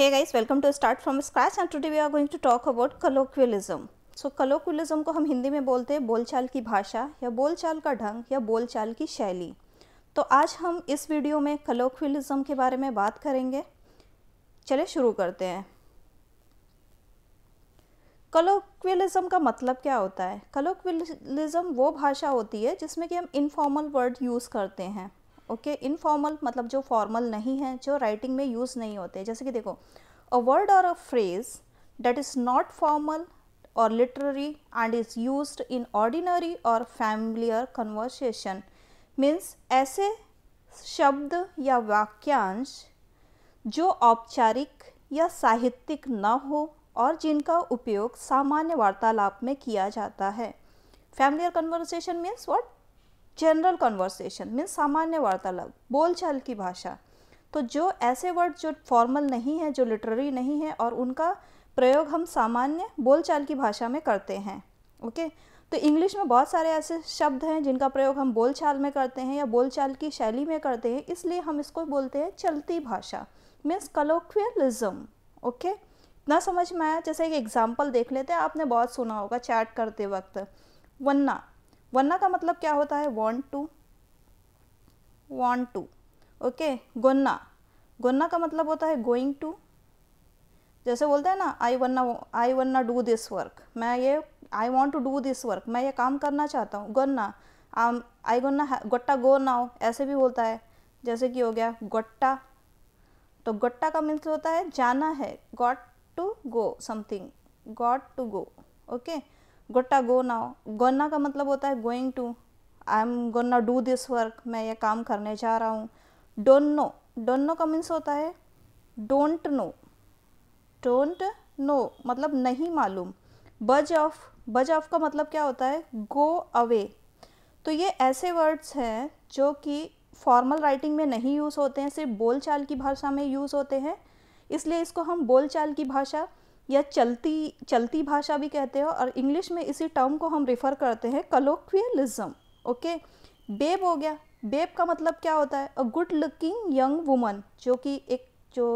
Hey guys, welcome to Start from Scratch and today we are going to talk about colloquialism. So so, colloquialism को हम हिंदी में बोलते हैं बोलचाल की भाषा या बोलचाल का ढंग या बोलचाल की शैली तो आज हम इस वीडियो में colloquialism के बारे में बात करेंगे चले शुरू करते हैं कलोक्विलिज्म का मतलब क्या होता है कलोक्विलिज्म वो भाषा होती है जिसमें कि हम इनफॉर्मल वर्ड यूज़ करते हैं ओके इनफॉर्मल मतलब जो फॉर्मल नहीं है जो राइटिंग में यूज़ नहीं होते जैसे कि देखो a word or a phrase that is not formal or literary and is use in ordinary or familiar conversation means ऐसे शब्द या वाक्यांश जो औपचारिक या साहित्यिक न हो और जिनका उपयोग सामान्य वार्तालाप में किया जाता है familiar conversation means what general conversation means सामान्य वार्तालाप बोलचाल की भाषा तो जो ऐसे वर्ड जो फॉर्मल नहीं है जो लिटररी नहीं है और उनका प्रयोग हम सामान्य बोलचाल की भाषा में करते हैं ओके तो इंग्लिश में बहुत सारे ऐसे शब्द हैं जिनका प्रयोग हम बोलचाल में करते हैं या बोलचाल की शैली में करते हैं इसलिए हम इसको बोलते हैं चलती भाषा मीन्स कलोक्वियलिज्म ओके इतना समझ में आया जैसे एक एग्जाम्पल देख लेते हैं आपने बहुत सुना होगा चैट करते वक्त वन्ना वरना का मतलब क्या होता है want to want to okay gonna gonna का मतलब होता है गोइंग टू जैसे बोलते हैं ना I wanna I wanna do this work मैं ये I want to do this work मैं ये काम करना चाहता हूँ गन्ना आई गन्ना गट्टा गो नाउ ऐसे भी बोलता है जैसे कि हो गया गट्टा तो गट्टा का मीन्स होता है जाना है got to go something got to go okay gotta go now gonna का मतलब होता है going to I am gonna do this work मैं ये काम करने जा रहा हूँ डोंट नो डोंट नो का मीन्स होता है डोंट नो डोंट नो मतलब नहीं मालूम बज ऑफ बज ऑफ का मतलब क्या होता है गो अवे तो ये ऐसे वर्ड्स हैं जो कि फॉर्मल राइटिंग में नहीं यूज़ होते हैं सिर्फ बोलचाल की भाषा में यूज़ होते हैं इसलिए इसको हम बोलचाल की भाषा या चलती चलती भाषा भी कहते हैं और इंग्लिश में इसी टर्म को हम रिफ़र करते हैं कलोक्वियलिज्म ओके बेब हो गया बेब का मतलब क्या होता है a good looking young woman जो कि एक जो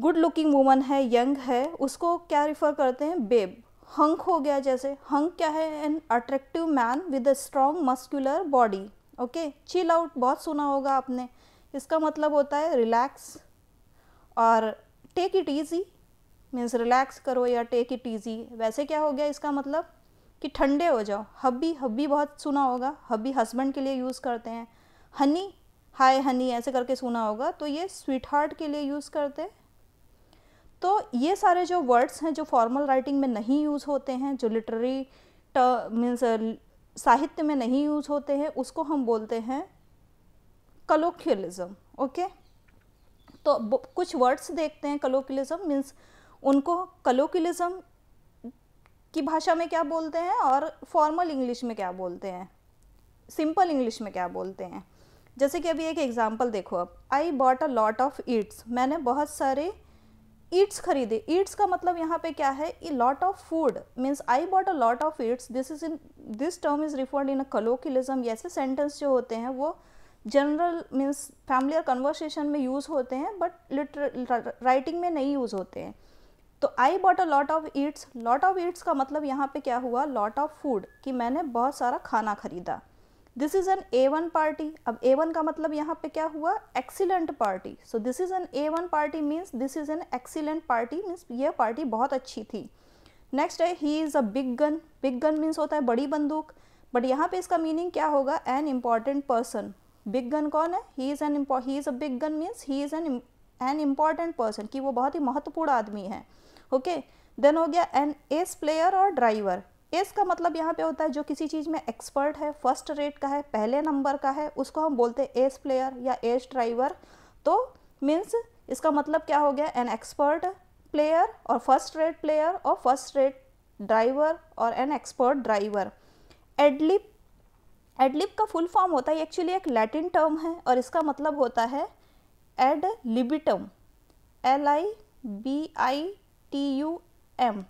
गुड लुकिंग वुमन है यंग है उसको क्या रिफ़र करते हैं बेब हंक हो गया जैसे हंक क्या है an attractive man with a strong muscular body okay chill out बहुत सुना होगा आपने इसका मतलब होता है रिलैक्स और take it easy means relax करो या टेक इट ईजी वैसे क्या हो गया इसका मतलब कि ठंडे हो जाओ हब्बी हब्बी बहुत सुना होगा हब्बी हस्बैंड के लिए यूज़ करते हैं हनी हाय हनी ऐसे करके सुना होगा तो ये स्वीट हार्ट के लिए यूज़ करते हैं तो ये सारे जो वर्ड्स हैं जो फॉर्मल राइटिंग में नहीं यूज़ होते हैं जो लिटरेरी मीन्स साहित्य में नहीं यूज़ होते हैं उसको हम बोलते हैं कलोक्यलिज़म ओके तो कुछ वर्ड्स देखते हैं कलोक्यलिज़म मीन्स उनको कलोकुलिज़्म की भाषा में क्या बोलते हैं और फॉर्मल इंग्लिश में क्या बोलते हैं सिंपल इंग्लिश में क्या बोलते हैं जैसे कि अभी एक एग्ज़ाम्पल देखो अब I bought a lot of eats मैंने बहुत सारे ईट्स खरीदे ईट्स का मतलब यहाँ पे क्या है a lot of food means I bought a lot of eats this is in this term is referred in a colloquialism ऐसे सेंटेंस जो होते हैं वो जनरल मीन्स फैमिली और कन्वर्सेशन में यूज़ होते हैं बट लिटर राइटिंग में नहीं यूज़ होते हैं तो I bought a lot of eats lot of eats का मतलब यहाँ पे क्या हुआ लॉट ऑफ फूड कि मैंने बहुत सारा खाना खरीदा this is an A one party अब ए वन का मतलब यहाँ पे क्या हुआ excellent party so this is an A one party means this is an excellent party means ये पार्टी बहुत अच्छी थी नेक्स्ट है he is a big gun big gun means होता है बड़ी बंदूक बट यहाँ पे इसका मीनिंग क्या होगा an important person big gun कौन है he is an he is a big gun means he is an an important person कि वो बहुत ही महत्वपूर्ण आदमी है ओके देन हो गया एन एस प्लेयर और ड्राइवर एस का मतलब यहाँ पे होता है जो किसी चीज़ में एक्सपर्ट है फर्स्ट रेट का है पहले नंबर का है उसको हम बोलते हैं एस प्लेयर या एस ड्राइवर तो मीन्स इसका मतलब क्या हो गया एन एक्सपर्ट प्लेयर और फर्स्ट रेट प्लेयर और फर्स्ट रेट ड्राइवर और an expert driver ad lib ad lib का फुल फॉर्म होता है एक्चुअली एक लैटिन टर्म है और इसका मतलब होता है ad libitum L I B I T U M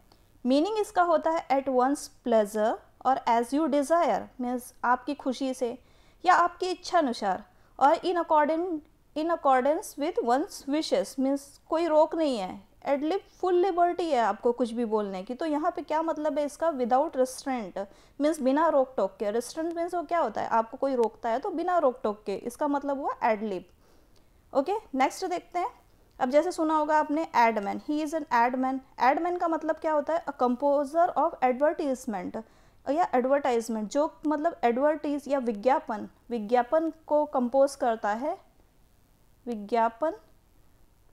meaning इसका होता है at one's pleasure or as you desire means आपकी खुशी से या आपकी इच्छा अनुसार or in according in accordance with one's wishes means कोई रोक नहीं है एडलिब फुल लिबर्टी है आपको कुछ भी बोलने की तो यहाँ पे क्या मतलब है इसका विदाउट रेस्ट्रेंट मीन्स बिना रोक टोक के रेस्ट्रेंट मीन्स वो क्या होता है आपको कोई रोकता है तो बिना रोक टोक के इसका मतलब हुआ एडलिप ओके नेक्स्ट देखते हैं अब जैसे सुना होगा आपने एडमैन ही इज़ एन एडमैन एडमैन का मतलब क्या होता है अ कंपोजर ऑफ एडवर्टीजमेंट या एडवर्टाइजमेंट जो मतलब एडवर्टीज या विज्ञापन विज्ञापन को कंपोज करता है विज्ञापन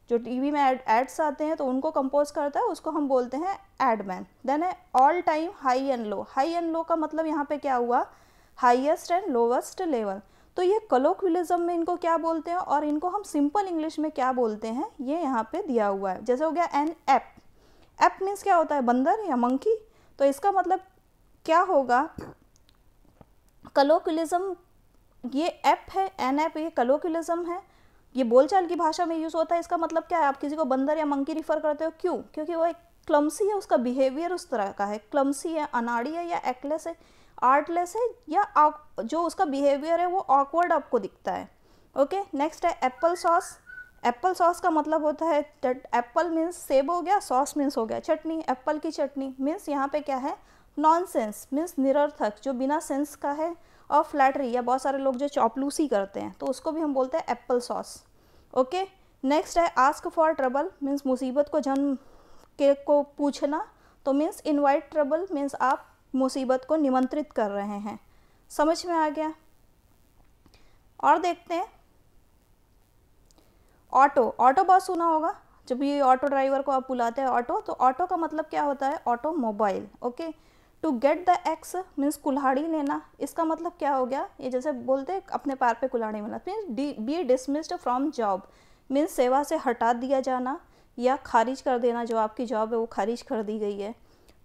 जो टीवी में एड्स आते हैं तो उनको कंपोज करता है उसको हम बोलते हैं एडमैन देन है all time high and low high and low का मतलब यहाँ पे क्या हुआ हाइएस्ट एंड लोवेस्ट लेवल तो ये कलोक्विलिज्म में इनको क्या बोलते हैं और इनको हम सिंपल इंग्लिश में क्या बोलते हैं ये यहाँ पे दिया हुआ है जैसे हो गया एन एप एप मीन्स क्या होता है बंदर या मंकी तो इसका मतलब क्या होगा कलोक्विलिज्म ये एप है एन एप ये कलोक्विलिज्म है ये बोलचाल की भाषा में यूज़ होता है इसका मतलब क्या है आप किसी को बंदर या मंकी रिफ़र करते हो क्यों क्योंकि वो एक क्लमसी है उसका बिहेवियर उस तरह का है क्लमसी है अनाड़ी है या एक्लेस है आर्टलेस है या जो उसका बिहेवियर है वो ऑकवर्ड आपको दिखता है ओके okay? नेक्स्ट है एप्पल सॉस एप्पल सॉस का मतलब होता है एप्पल मीन्स सेब हो गया सॉस मीन्स हो गया चटनी एप्पल की चटनी मीन्स यहाँ पे क्या है नॉन सेंस मीन्स निरर्थक जो बिना सेंस का है और फ्लैटरी या बहुत सारे लोग जो चॉपलूसी करते हैं तो उसको भी हम बोलते हैं एप्पल सॉस ओके नेक्स्ट है आस्क फॉर ट्रबल मीन्स मुसीबत को जन्म के को पूछना तो मीन्स इन्वाइट ट्रबल मीन्स आप मुसीबत को निमंत्रित कर रहे हैं समझ में आ गया और देखते हैं ऑटो ऑटो बहुत सुना होगा जब ये ऑटो ड्राइवर को आप बुलाते हैं ऑटो तो ऑटो का मतलब क्या होता है automobile okay to get the axe means कुल्हाड़ी लेना इसका मतलब क्या हो गया ये जैसे बोलते अपने पैर पे कुल्हाड़ी मिलना means be dismissed from job means सेवा से हटा दिया जाना या खारिज कर देना जो आपकी जॉब है वो खारिज कर दी गई है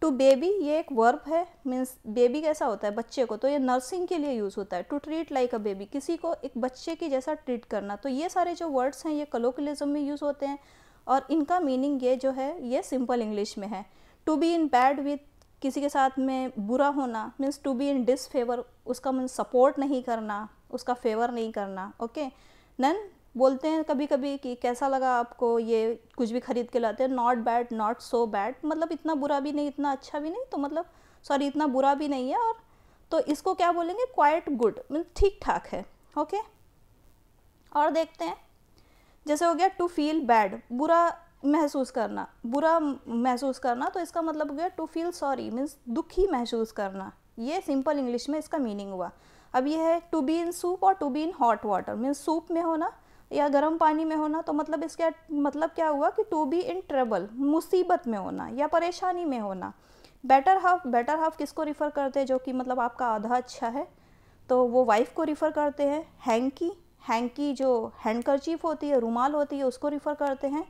टू बेबी ये एक वर्ब है मीन्स बेबी कैसा होता है बच्चे को तो ये नर्सिंग के लिए यूज़ होता है to treat like a baby किसी को एक बच्चे की जैसा ट्रीट करना तो ये सारे जो वर्ड्स हैं ये कलोकलिज्म में यूज़ होते हैं और इनका मीनिंग ये जो है ये सिंपल इंग्लिश में है to be in bad with किसी के साथ में बुरा होना means to be in disfavour उसका मीन सपोर्ट नहीं करना उसका फेवर नहीं करना ओके नन बोलते हैं कभी कभी कि कैसा लगा आपको ये कुछ भी ख़रीद के लाते हैं not bad not so bad मतलब इतना बुरा भी नहीं इतना अच्छा भी नहीं तो मतलब सॉरी इतना बुरा भी नहीं है और तो इसको क्या बोलेंगे क्वाइट गुड मीन ठीक ठाक है ओके और देखते हैं जैसे हो गया टू फील बैड बुरा महसूस करना बुरा महसूस करना तो इसका मतलब हो गया टू फील सॉरी मीन्स दुखी महसूस करना ये सिंपल इंग्लिश में इसका मीनिंग हुआ अब ये है to be in soup or to be in hot water means soup में होना या गर्म पानी में होना तो मतलब इसका मतलब क्या हुआ कि टू बी इन ट्रबल मुसीबत में होना या परेशानी में होना बेटर हाफ बेटर हाफ किसको रिफ़र करते हैं जो कि मतलब आपका आधा अच्छा है तो वो वाइफ को रिफ़र करते हैं हैंकी हैंकी जो हैंडकरचीफ होती है रुमाल होती है उसको रिफ़र करते हैं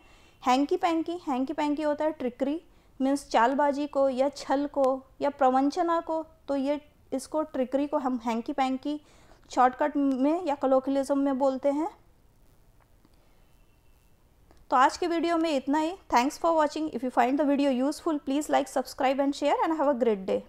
हैंकी पैंकी हैंकी पैंकी होता है ट्रिकरी मीन्स चालबाजी को या छल को या प्रवंचना को तो ये इसको ट्रिकरी को हम हैंकी पैंकी शॉर्टकट में या कलोकलिज्म में बोलते हैं तो आज के वीडियो में इतना ही thanks for watching if you find the video useful please like subscribe and share and have a great day